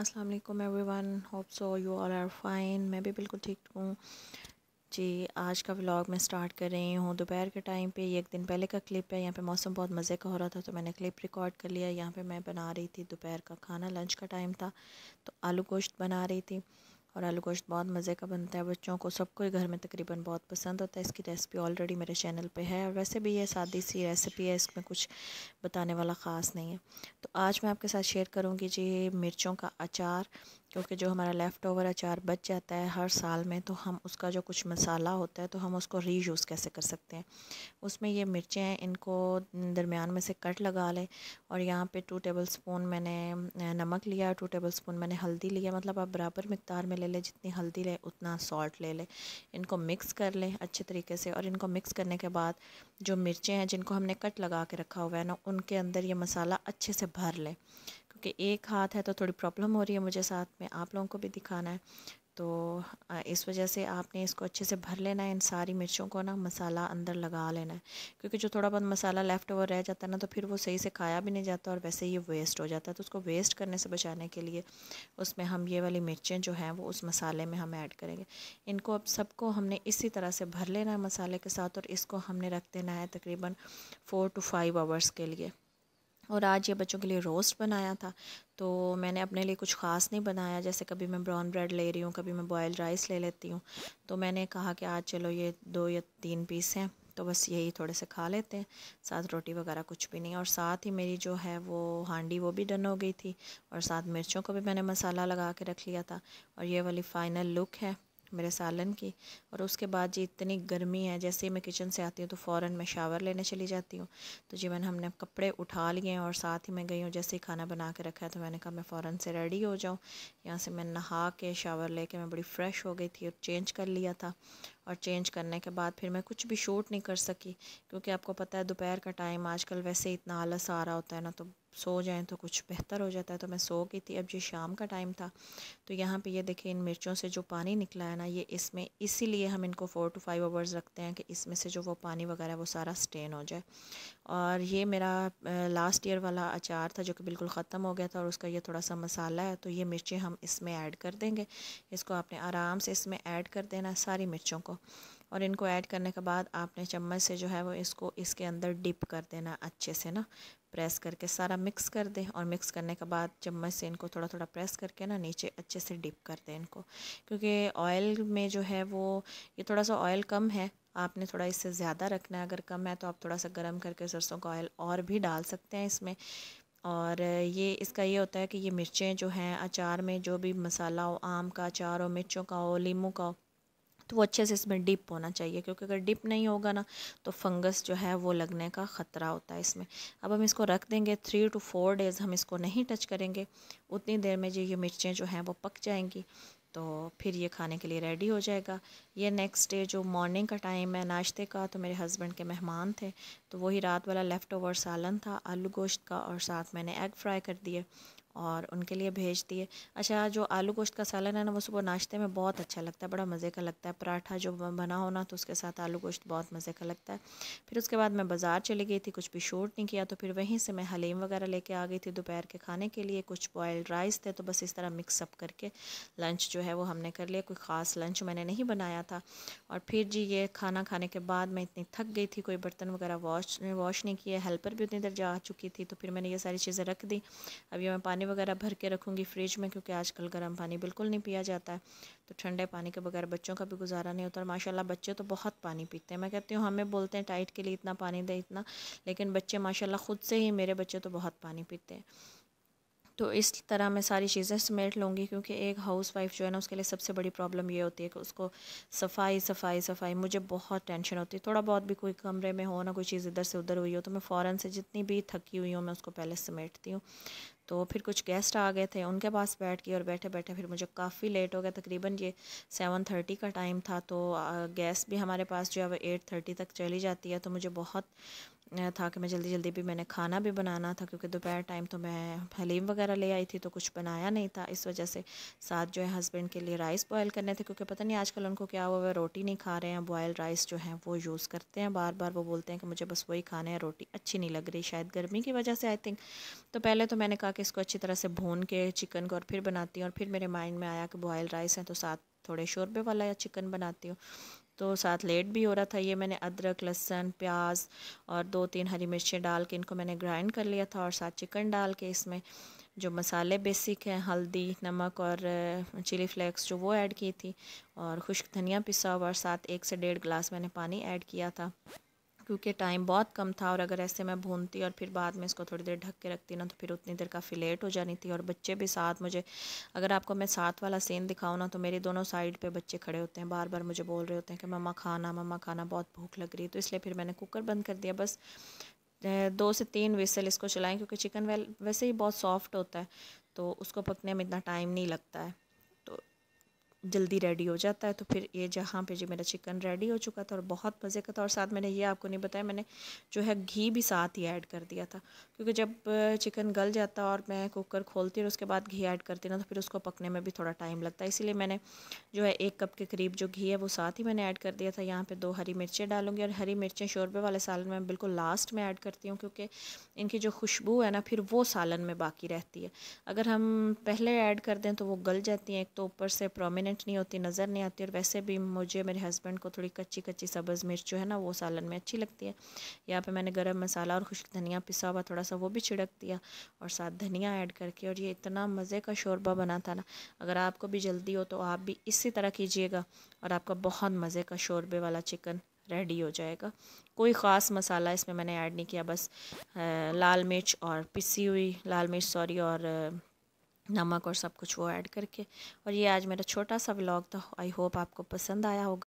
अस्सलाम वालेकुम everyone hope so you all are fine मैं भी बिल्कुल ठीक हूँ जी आज का व्लॉग मैं स्टार्ट कर रही हूँ दोपहर के टाइम पे ये एक दिन पहले का क्लिप है यहाँ पे मौसम बहुत मज़े का हो रहा था तो मैंने क्लिप रिकॉर्ड कर लिया यहाँ पे मैं बना रही थी दोपहर का खाना लंच का टाइम था तो आलू गोश्त बना रही थी और आलू गोश्त बहुत मज़े का बनता है बच्चों को सबको घर में तकरीबन बहुत पसंद होता है इसकी रेसिपी ऑलरेडी मेरे चैनल पे है और वैसे भी ये सादी सी रेसिपी है इसमें कुछ बताने वाला ख़ास नहीं है तो आज मैं आपके साथ शेयर करूँगी जी मिर्चों का अचार क्योंकि जो हमारा लेफ़्ट ओवर अचार बच जाता है हर साल में तो हम उसका जो कुछ मसाला होता है तो हम उसको रीयूज़ कैसे कर सकते हैं उसमें ये मिर्चें हैं इनको दरमियान में से कट लगा लें और यहाँ पे टू टेबल स्पून मैंने नमक लिया टू टेबल स्पून मैंने हल्दी लिया मतलब आप बराबर मकदार में ले लें जितनी हल्दी लें उतना सॉल्ट ले लें इनको मिक्स कर लें अच्छे तरीके से और इनको मिक्स करने के बाद जो मिर्चें हैं जिनको हमने कट लगा के रखा हुआ है ना उनके अंदर ये मसाला अच्छे से भर लें क्योंकि एक हाथ है तो थोड़ी प्रॉब्लम हो रही है मुझे साथ में आप लोगों को भी दिखाना है तो इस वजह से आपने इसको अच्छे से भर लेना है इन सारी मिर्चों को ना मसाला अंदर लगा लेना है क्योंकि जो थोड़ा बहुत मसाला लेफ़्ट ओवर रह जाता है ना तो फिर वो सही से खाया भी नहीं जाता और वैसे ही वेस्ट हो जाता है तो उसको वेस्ट करने से बचाने के लिए उसमें हम ये वाली मिर्चें जो हैं वो उस मसाले में हम ऐड करेंगे इनको अब सबको हमने इसी तरह से भर लेना है मसाले के साथ और इसको हमने रख देना है तकरीबन फ़ोर टू फाइव आवर्स के लिए और आज ये बच्चों के लिए रोस्ट बनाया था तो मैंने अपने लिए कुछ ख़ास नहीं बनाया जैसे कभी मैं ब्राउन ब्रेड ले रही हूँ कभी मैं बॉयल राइस ले लेती हूँ तो मैंने कहा कि आज चलो ये दो या तीन पीस हैं तो बस यही थोड़े से खा लेते हैं साथ रोटी वगैरह कुछ भी नहीं और साथ ही मेरी जो है वो हांडी वो भी डन हो गई थी और साथ मिर्चों को भी मैंने मसाला लगा के रख लिया था और ये वाली फ़ाइनल लुक है मेरे सालन की और उसके बाद जी इतनी गर्मी है जैसे ही मैं किचन से आती हूँ तो फ़ौर मैं शावर लेने चली जाती हूँ तो जी मैंने हमने कपड़े उठा लिए और साथ ही मैं गई हूँ जैसे ही खाना बना के रखा है तो मैंने कहा मैं फ़ौर से रेडी हो जाऊँ यहाँ से मैं नहा के शावर ले मैं बड़ी फ़्रेश हो गई थी और चेंज कर लिया था और चेंज करने के बाद फिर मैं कुछ भी शूट नहीं कर सकी क्योंकि आपको पता है दोपहर का टाइम आजकल वैसे इतना आलस आ रहा होता है ना तो सो जाएं तो कुछ बेहतर हो जाता है तो मैं सो गई थी अब ये शाम का टाइम था तो यहाँ पे ये देखें इन मिर्चों से जो पानी निकला है ना ये इसमें इसीलिए हम इनको फ़ोर टू फाइव आवर्स रखते हैं कि इसमें से जो वो पानी वगैरह वो सारा स्टेन हो जाए और ये मेरा लास्ट ईयर वाला अचार था जो कि बिल्कुल ख़त्म हो गया था और उसका ये थोड़ा सा मसाला है तो ये मिर्चें हम इसमें ऐड कर देंगे इसको आपने आराम से इसमें ऐड कर देना सारी मिर्चों को को और इनको ऐड करने के बाद आपने चम्मच से जो है वो इसको इसके अंदर डिप कर देना अच्छे से ना प्रेस करके सारा मिक्स कर दें और मिक्स करने के बाद चम्मच से इनको थोड़ा थोड़ा प्रेस करके ना नीचे अच्छे से डिप कर दें इनको क्योंकि ऑयल में जो है वो ये थोड़ा सा ऑयल कम है आपने थोड़ा इससे ज़्यादा रखना है अगर कम है तो आप थोड़ा सा गर्म करके सरसों का ऑयल और भी डाल सकते हैं इसमें और ये इसका ये होता है कि ये मिर्चें जो हैं अचार में जो भी मसाला हो आम का अचार हो मिर्चों का हो लीमू का हो तो वो अच्छे से इसमें डिप होना चाहिए क्योंकि अगर डिप नहीं होगा ना तो फंगस जो है वो लगने का ख़तरा होता है इसमें अब हम इसको रख देंगे थ्री टू फोर डेज़ हम इसको नहीं टच करेंगे उतनी देर में जी ये मिर्चें जो हैं वो पक जाएंगी तो फिर ये खाने के लिए रेडी हो जाएगा ये नेक्स्ट डे जो मॉर्निंग का टाइम है नाश्ते का तो मेरे हस्बैंड के मेहमान थे तो वही रात वाला लेफ़्ट ओवर सालन था आलू गोश्त का और साथ मैंने एग फ्राई कर दिए और उनके लिए भेज दिए अच्छा जो आलू गोश्त का सालन है ना वो सुबह नाश्ते में बहुत अच्छा लगता है बड़ा मज़े का लगता है पराठा जो बना हो ना तो उसके साथ आलू गोश्त बहुत मज़े का लगता है फिर उसके बाद मैं बाज़ार चली गई थी कुछ भी शूट नहीं किया तो फिर वहीं से मैं हलीम वगैरह लेके आ गई थी दोपहर के खाने के लिए कुछ बॉयल्ड राइस थे तो बस इस तरह मिक्सअप करके लंच जो है वो हमने कर लिया कोई ख़ास लंच मैंने नहीं बनाया था और फिर जी ये खाना खाने के बाद मैं इतनी थक गई थी कोई बर्तन वगैरह वॉश वॉश नहीं किया हेल्पर भी उतनी देर जा चुकी थी तो फिर मैंने ये सारी चीज़ें रख दी अभी मैं पानी पानी वगैरह भर के रखूँगी फ्रिज में क्योंकि आजकल गर्म पानी बिल्कुल नहीं पिया जाता है तो ठंडे पानी के बगैर बच्चों का भी गुजारा नहीं होता और माशाल्लाह बच्चे तो बहुत पानी पीते हैं मैं कहती हूँ हमें बोलते हैं टाइट के लिए इतना पानी दे इतना लेकिन बच्चे माशाला ख़ुद से ही मेरे बच्चे तो बहुत पानी पीते हैं तो इस तरह मैं सारी चीज़ें समेट लूँगी क्योंकि एक हाउस वाइफ जो है ना उसके लिए सबसे बड़ी प्रॉब्लम ये होती है कि उसको सफाई सफाई सफाई मुझे बहुत टेंशन होती है थोड़ा बहुत भी कोई कमरे में हो ना कोई चीज़ इधर से उधर हुई हो तो मैं फ़ौरन से जितनी भी थकी हुई हूँ मैं उसको पहले समेटती हूँ तो फिर कुछ गेस्ट आ गए थे उनके पास बैठ के और बैठे बैठे फिर मुझे काफ़ी लेट हो गया तकरीबन ये सेवन थर्टी का टाइम था तो गैस भी हमारे पास जो है वो एट थर्टी तक चली जाती है तो मुझे बहुत था कि मैं जल्दी जल्दी भी मैंने खाना भी बनाना था क्योंकि दोपहर टाइम तो मैं हलीम वगैरह ले आई थी तो कुछ बनाया नहीं था इस वजह से साथ जो है हस्बैंड के लिए राइस बॉयल करने थे क्योंकि पता नहीं आजकल उनको क्या हुआ है रोटी नहीं खा रहे हैं बॉयल राइस जो है वो यूज़ करते हैं बार बार वो बोलते हैं कि मुझे बस वही खाने हैं रोटी अच्छी नहीं लग रही शायद गर्मी की वजह से आई थिंक तो पहले तो मैंने कहा कि इसको अच्छी तरह से भून के चिकन को और फिर बनाती हूँ और फिर मेरे माइंड में आया कि बॉयल राइस है तो साथ थोड़े शोरबे वाला या चिकन बनाती हूँ तो साथ लेट भी हो रहा था ये मैंने अदरक लहसन प्याज और दो तीन हरी मिर्चें डाल के इनको मैंने ग्राइंड कर लिया था और साथ चिकन डाल के इसमें जो मसाले बेसिक हैं हल्दी नमक और चिली फ्लेक्स जो वो ऐड की थी और खुश्क धनिया पिसा हुआ और साथ एक से डेढ़ गिलास मैंने पानी ऐड किया था क्योंकि टाइम बहुत कम था और अगर ऐसे मैं भूनती और फिर बाद में इसको थोड़ी देर ढक के रखती ना तो फिर उतनी देर काफ़ी लेट हो जानी थी और बच्चे भी साथ मुझे अगर आपको मैं साथ वाला सीन दिखाऊँ ना तो मेरी दोनों साइड पर बच्चे खड़े होते हैं बार बार मुझे बोल रहे होते हैं कि मम्मा खाना मम्मा खाना बहुत भूख लग रही है तो इसलिए फिर मैंने कुकर बंद कर दिया बस दो से तीन विसल इसको चलाएँ क्योंकि चिकन वैसे ही बहुत सॉफ्ट होता है तो उसको पकने में इतना टाइम नहीं लगता है जल्दी रेडी हो जाता है तो फिर ये जहाँ पे जी मेरा चिकन रेडी हो चुका था और बहुत मज़े का था और साथ मैंने ये आपको नहीं बताया मैंने जो है घी भी साथ ही ऐड कर दिया था क्योंकि जब चिकन गल जाता और मैं कुकर खोलती और उसके बाद घी ऐड करती ना तो फिर उसको पकने में भी थोड़ा टाइम लगता है इसीलिए मैंने जो है एक कप के करीब जो घी है वो साथ ही मैंने ऐड कर दिया था यहाँ पर दो हरी मिर्चें डालूंगी और हरी मिर्चें शोरबे वाले सालन में बिल्कुल लास्ट में ऐड करती हूँ क्योंकि इनकी जो खुशबू है ना फिर वो सालन में बाकी रहती है अगर हम पहले ऐड कर दें तो वो गल जाती हैं एक तो ऊपर से प्रोमिनेंट ट्रांसपेरेंट नहीं होती नज़र नहीं आती और वैसे भी मुझे मेरे हस्बैंड को थोड़ी कच्ची कच्ची सब्ज़ मिर्च जो है ना वो सालन में अच्छी लगती है यहाँ पे मैंने गरम मसाला और खुश्क धनिया पिसा हुआ थोड़ा सा वो भी छिड़क दिया और साथ धनिया ऐड करके और ये इतना मज़े का शोरबा बना था ना अगर आपको भी जल्दी हो तो आप भी इसी तरह कीजिएगा और आपका बहुत मज़े का शोरबे वाला चिकन रेडी हो जाएगा कोई ख़ास मसाला इसमें मैंने ऐड नहीं किया बस लाल मिर्च और पिसी हुई लाल मिर्च सॉरी और नमक और सब कुछ वो ऐड करके और ये आज मेरा छोटा सा ब्लॉग था आई होप आपको पसंद आया होगा